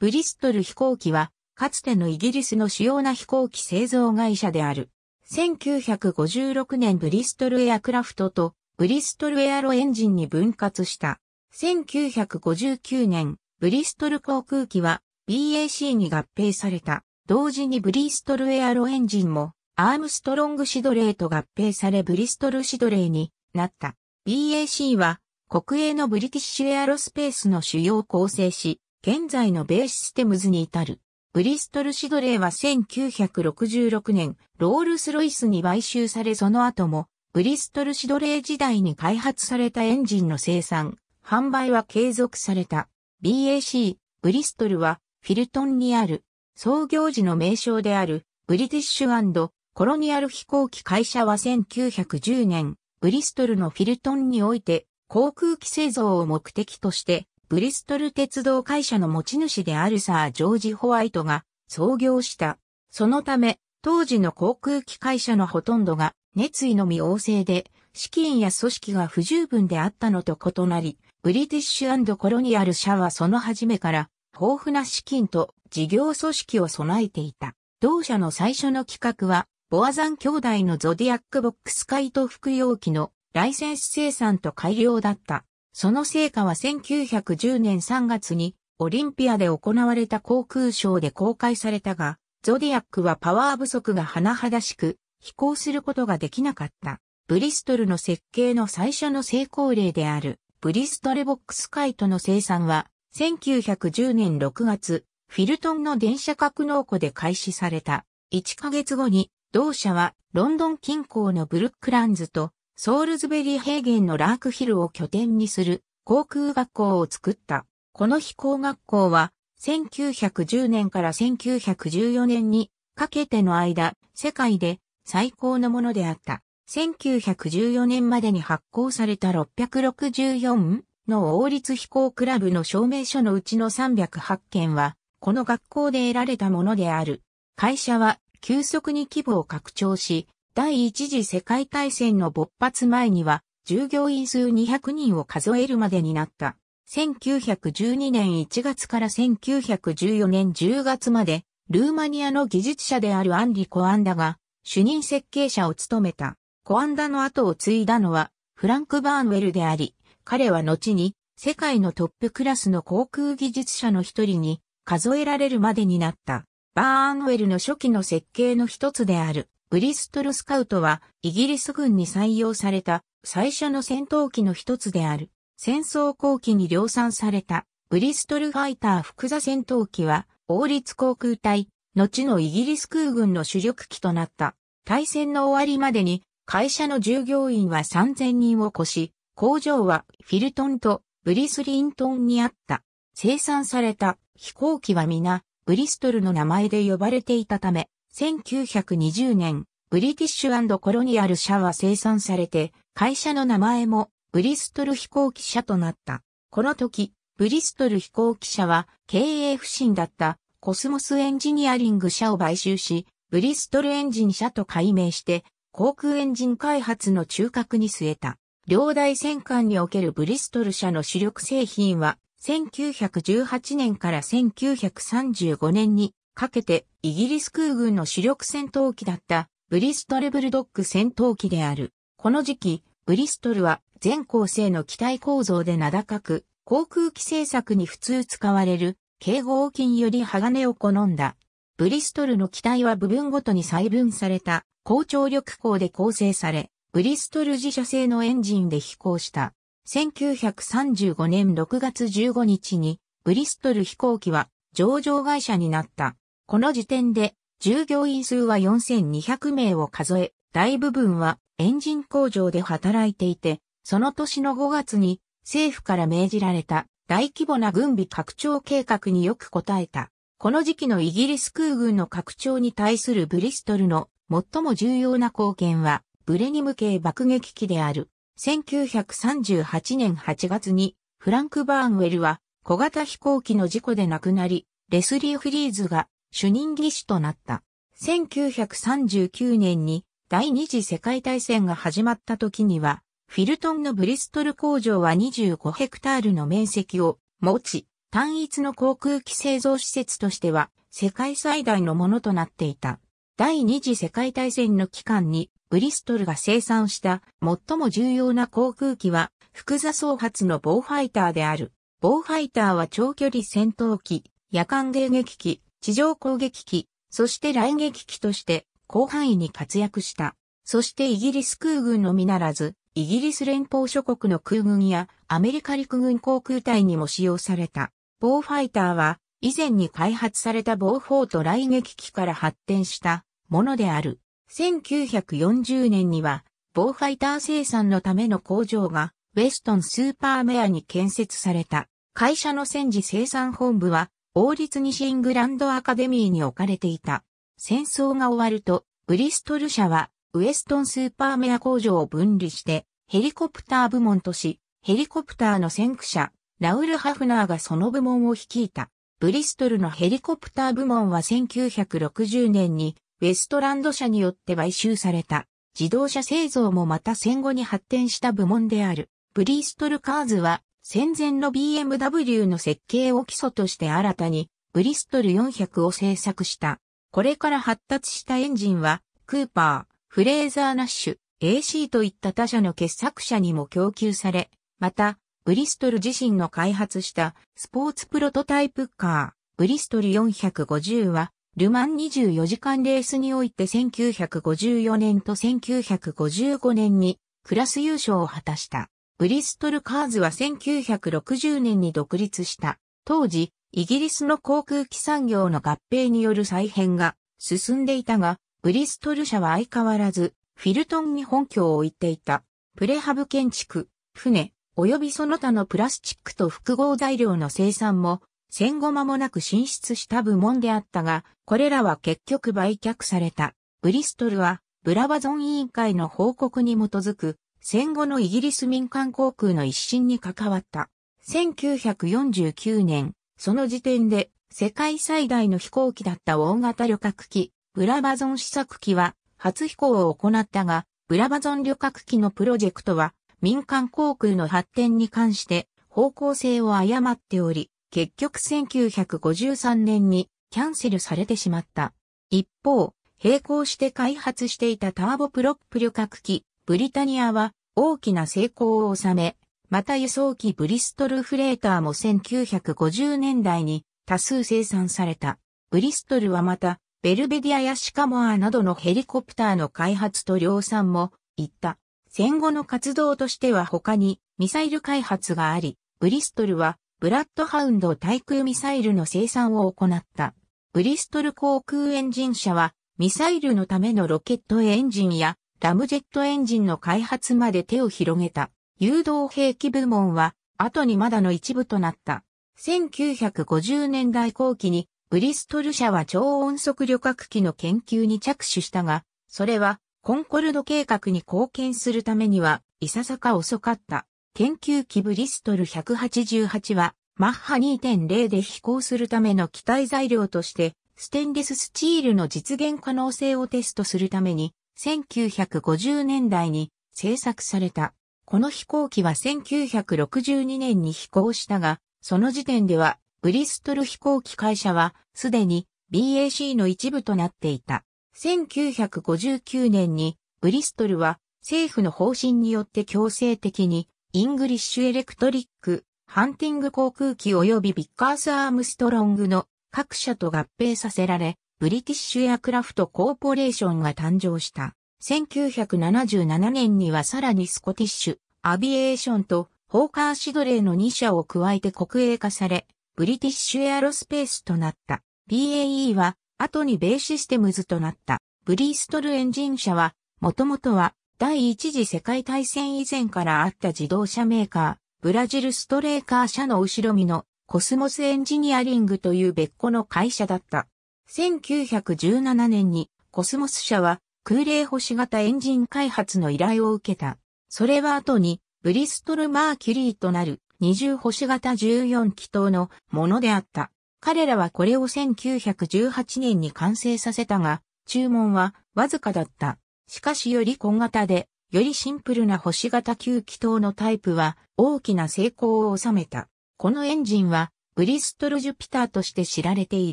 ブリストル飛行機は、かつてのイギリスの主要な飛行機製造会社である。1956年ブリストルエアクラフトとブリストルエアロエンジンに分割した。1959年、ブリストル航空機は BAC に合併された。同時にブリストルエアロエンジンもアームストロングシドレーと合併されブリストルシドレーになった。BAC は国営のブリティッシュエアロスペースの主要構成し、現在のベーシステムズに至る。ブリストルシドレーは1966年、ロールスロイスに買収されその後も、ブリストルシドレー時代に開発されたエンジンの生産、販売は継続された。BAC、ブリストルは、フィルトンにある、創業時の名称である、ブリティッシュコロニアル飛行機会社は1910年、ブリストルのフィルトンにおいて、航空機製造を目的として、ブリストル鉄道会社の持ち主であるサー・ジョージ・ホワイトが創業した。そのため、当時の航空機会社のほとんどが熱意のみ旺盛で、資金や組織が不十分であったのと異なり、ブリティッシュコロニアル社はその初めから豊富な資金と事業組織を備えていた。同社の最初の企画は、ボアザン兄弟のゾディアックボックスカイト服用機のライセンス生産と改良だった。その成果は1910年3月にオリンピアで行われた航空ショーで公開されたが、ゾディアックはパワー不足が甚だしく、飛行することができなかった。ブリストルの設計の最初の成功例である、ブリストルボックスカイトの生産は、1910年6月、フィルトンの電車格納庫で開始された。1ヶ月後に、同社はロンドン近郊のブルックランズとソールズベリー平原のラークヒルを拠点にする航空学校を作った。この飛行学校は1910年から1914年にかけての間、世界で最高のものであった。1914年までに発行された664の王立飛行クラブの証明書のうちの308件は、この学校で得られたものである。会社は急速に規模を拡張し、第一次世界大戦の勃発前には、従業員数200人を数えるまでになった。1912年1月から1914年10月まで、ルーマニアの技術者であるアンリ・コアンダが、主任設計者を務めた。コアンダの後を継いだのは、フランク・バーンウェルであり、彼は後に、世界のトップクラスの航空技術者の一人に、数えられるまでになった。バーンウェルの初期の設計の一つである、ブリストルスカウトはイギリス軍に採用された最初の戦闘機の一つである。戦争後期に量産されたブリストルファイター複座戦闘機は王立航空隊、後のイギリス空軍の主力機となった。大戦の終わりまでに会社の従業員は3000人を超し、工場はフィルトンとブリスリントンにあった。生産された飛行機は皆、ブリストルの名前で呼ばれていたため、1920年、ブリティッシュコロニアル社は生産されて、会社の名前もブリストル飛行機社となった。この時、ブリストル飛行機社は経営不振だったコスモスエンジニアリング社を買収し、ブリストルエンジン社と改名して、航空エンジン開発の中核に据えた。両大戦艦におけるブリストル社の主力製品は、1918年から1935年にかけてイギリス空軍の主力戦闘機だったブリストルブルドッグ戦闘機である。この時期、ブリストルは全構成の機体構造で名高く、航空機製作に普通使われる警合金より鋼を好んだ。ブリストルの機体は部分ごとに細分された高張力鋼で構成され、ブリストル自社製のエンジンで飛行した。1935年6月15日に、ブリストル飛行機は上場会社になった。この時点で、従業員数は4200名を数え、大部分はエンジン工場で働いていて、その年の5月に政府から命じられた大規模な軍備拡張計画によく応えた。この時期のイギリス空軍の拡張に対するブリストルの最も重要な貢献は、ブレニム系爆撃機である。1938年8月に、フランク・バーンウェルは小型飛行機の事故で亡くなり、レスリー・フリーズが主任技師となった。1939年に第二次世界大戦が始まった時には、フィルトンのブリストル工場は25ヘクタールの面積を持ち、単一の航空機製造施設としては世界最大のものとなっていた。第二次世界大戦の期間にブリストルが生産した最も重要な航空機は複座総発のボーファイターである。ボーファイターは長距離戦闘機、夜間迎撃機、地上攻撃機、そして雷撃機として広範囲に活躍した。そしてイギリス空軍のみならず、イギリス連邦諸国の空軍やアメリカ陸軍航空隊にも使用された。ボーファイターは以前に開発されたボーフォート雷撃機から発展したものである。1940年にはボーファイター生産のための工場がウェストンスーパーメアに建設された。会社の戦時生産本部は王立西イングランドアカデミーに置かれていた。戦争が終わると、ブリストル社は、ウエストンスーパーメア工場を分離して、ヘリコプター部門とし、ヘリコプターの先駆者、ラウル・ハフナーがその部門を率いた。ブリストルのヘリコプター部門は1960年に、ウエストランド社によって買収された。自動車製造もまた戦後に発展した部門である。ブリストルカーズは戦前の BMW の設計を基礎として新たにブリストル400を製作した。これから発達したエンジンは、クーパー、フレーザー・ナッシュ、AC といった他社の傑作者にも供給され、また、ブリストル自身の開発したスポーツプロトタイプカー、ブリストル450は、ルマン24時間レースにおいて1954年と1955年にクラス優勝を果たした。ブリストルカーズは1960年に独立した。当時、イギリスの航空機産業の合併による再編が進んでいたが、ブリストル社は相変わらず、フィルトンに本拠を置いていた。プレハブ建築、船、及びその他のプラスチックと複合材料の生産も、戦後間もなく進出した部門であったが、これらは結局売却された。ブリストルは、ブラバゾン委員会の報告に基づく、戦後のイギリス民間航空の一新に関わった。1949年、その時点で世界最大の飛行機だった大型旅客機、ブラバゾン試作機は初飛行を行ったが、ブラバゾン旅客機のプロジェクトは民間航空の発展に関して方向性を誤っており、結局1953年にキャンセルされてしまった。一方、並行して開発していたターボプロップ旅客機ブリタニアは大きな成功を収め、また輸送機ブリストルフレーターも1950年代に多数生産された。ブリストルはまた、ベルベディアやシカモアなどのヘリコプターの開発と量産も行った。戦後の活動としては他にミサイル開発があり、ブリストルはブラッドハウンド対空ミサイルの生産を行った。ブリストル航空エンジン社はミサイルのためのロケットエンジンやラムジェットエンジンの開発まで手を広げた誘導兵器部門は後にまだの一部となった。1950年代後期にブリストル社は超音速旅客機の研究に着手したが、それはコンコルド計画に貢献するためには、いささか遅かった。研究機ブリストル188は、マッハ2.0で飛行するための機体材料として、ステンレススチールの実現可能性をテストするために、1950年代に製作された。この飛行機は1962年に飛行したが、その時点ではブリストル飛行機会社はすでに BAC の一部となっていた。1959年にブリストルは政府の方針によって強制的にイングリッシュエレクトリック、ハンティング航空機及びビッカース・アームストロングの各社と合併させられ、ブリティッシュエアクラフトコーポレーションが誕生した。1977年にはさらにスコティッシュ、アビエーションとホーカーシドレーの2社を加えて国営化され、ブリティッシュエアロスペースとなった。BAE は後にベーシステムズとなった。ブリーストルエンジン社は、もともとは第一次世界大戦以前からあった自動車メーカー、ブラジルストレーカー社の後ろ身のコスモスエンジニアリングという別個の会社だった。1917年にコスモス社は空冷星型エンジン開発の依頼を受けた。それは後にブリストル・マーキュリーとなる二重星型14気筒のものであった。彼らはこれを1918年に完成させたが、注文はわずかだった。しかしより小型で、よりシンプルな星型9気筒のタイプは大きな成功を収めた。このエンジンはブリストル・ジュピターとして知られてい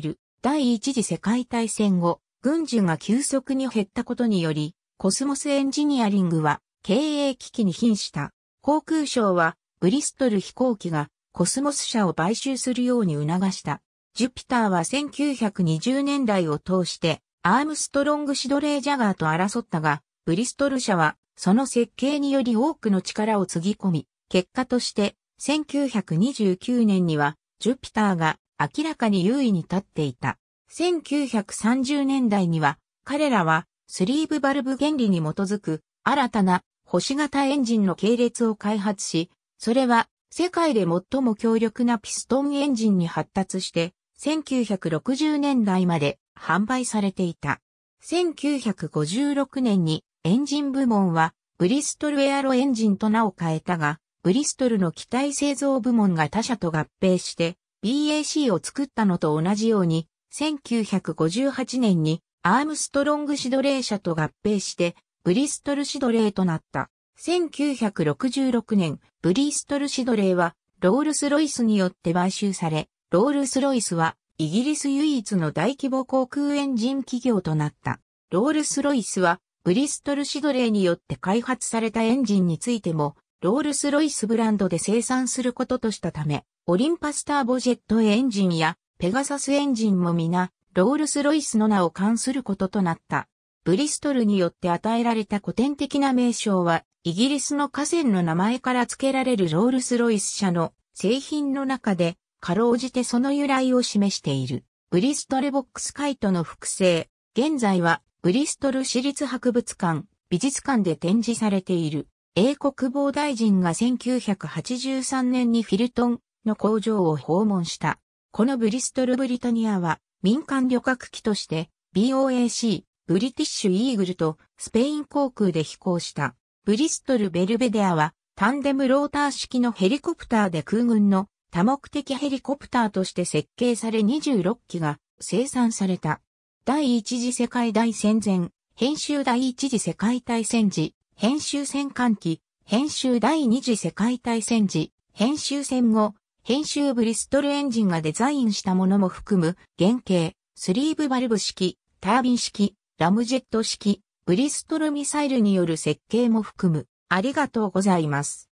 る。第一次世界大戦後、軍需が急速に減ったことにより、コスモスエンジニアリングは経営危機に瀕した。航空省はブリストル飛行機がコスモス社を買収するように促した。ジュピターは1920年代を通してアームストロングシドレージャガーと争ったが、ブリストル社はその設計により多くの力をつぎ込み、結果として1929年にはジュピターが明らかに優位に立っていた。1930年代には、彼らはスリーブバルブ原理に基づく新たな星型エンジンの系列を開発し、それは世界で最も強力なピストンエンジンに発達して、1960年代まで販売されていた。1956年にエンジン部門はブリストルエアロエンジンと名を変えたが、ブリストルの機体製造部門が他社と合併して、BAC を作ったのと同じように、1958年にアームストロングシドレー社と合併して、ブリストルシドレーとなった。1966年、ブリストルシドレーは、ロールス・ロイスによって買収され、ロールス・ロイスは、イギリス唯一の大規模航空エンジン企業となった。ロールス・ロイスは、ブリストル・シドレーによって開発されたエンジンについても、ロールス・ロイスブランドで生産することとしたため、オリンパスターボジェットエンジンやペガサスエンジンも皆、ロールス・ロイスの名を冠することとなった。ブリストルによって与えられた古典的な名称は、イギリスの河川の名前から付けられるロールス・ロイス社の製品の中で、かろうじてその由来を示している。ブリストルボックスカイトの複製、現在はブリストル市立博物館、美術館で展示されている。英国防大臣が1983年にフィルトンの工場を訪問した。このブリストル・ブリタニアは民間旅客機として BOAC、ブリティッシュ・イーグルとスペイン航空で飛行した。ブリストル・ベルベデアはタンデムローター式のヘリコプターで空軍の多目的ヘリコプターとして設計され26機が生産された。第一次世界大戦前、編集第一次世界大戦時、編集戦艦機、編集第二次世界大戦時、編集戦後、編集ブリストルエンジンがデザインしたものも含む、原型、スリーブバルブ式、タービン式、ラムジェット式、ブリストルミサイルによる設計も含む、ありがとうございます。